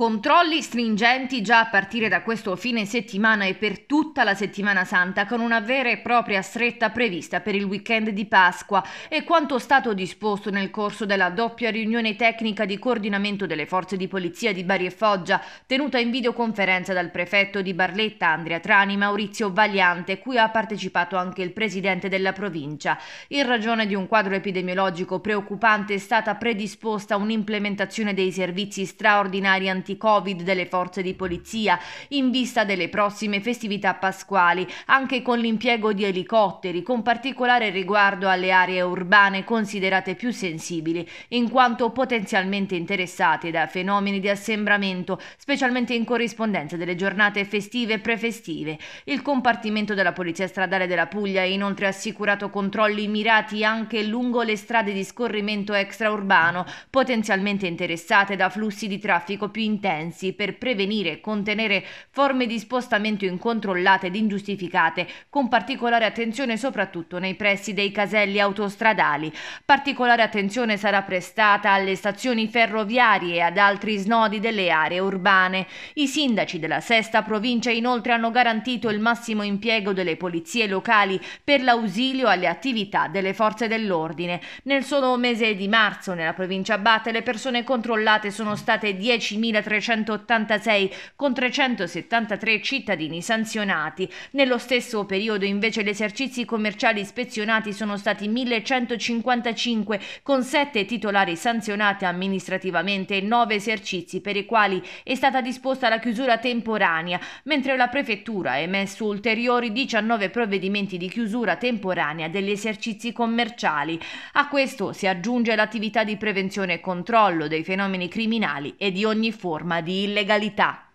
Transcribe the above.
Controlli stringenti già a partire da questo fine settimana e per tutta la settimana santa, con una vera e propria stretta prevista per il weekend di Pasqua e quanto stato disposto nel corso della doppia riunione tecnica di coordinamento delle forze di polizia di Bari e Foggia, tenuta in videoconferenza dal prefetto di Barletta Andrea Trani Maurizio Vagliante, cui ha partecipato anche il presidente della provincia. In ragione di un quadro epidemiologico preoccupante è stata predisposta un'implementazione dei servizi straordinari anti anti-Covid delle forze di polizia in vista delle prossime festività pasquali, anche con l'impiego di elicotteri, con particolare riguardo alle aree urbane considerate più sensibili, in quanto potenzialmente interessate da fenomeni di assembramento, specialmente in corrispondenza delle giornate festive e prefestive. Il compartimento della Polizia Stradale della Puglia ha inoltre assicurato controlli mirati anche lungo le strade di scorrimento extraurbano, potenzialmente interessate da flussi di traffico più intensi intensi per prevenire e contenere forme di spostamento incontrollate ed ingiustificate, con particolare attenzione soprattutto nei pressi dei caselli autostradali. Particolare attenzione sarà prestata alle stazioni ferroviarie e ad altri snodi delle aree urbane. I sindaci della sesta provincia inoltre hanno garantito il massimo impiego delle polizie locali per l'ausilio alle attività delle forze dell'ordine. Nel solo mese di marzo nella provincia Abate le persone controllate sono state 10.000 2386 con 373 cittadini sanzionati. Nello stesso periodo invece gli esercizi commerciali ispezionati sono stati 1155 con 7 titolari sanzionati amministrativamente e 9 esercizi per i quali è stata disposta la chiusura temporanea, mentre la prefettura ha emesso ulteriori 19 provvedimenti di chiusura temporanea degli esercizi commerciali. A questo si aggiunge l'attività di prevenzione e controllo dei fenomeni criminali e di ogni forma forma di illegalità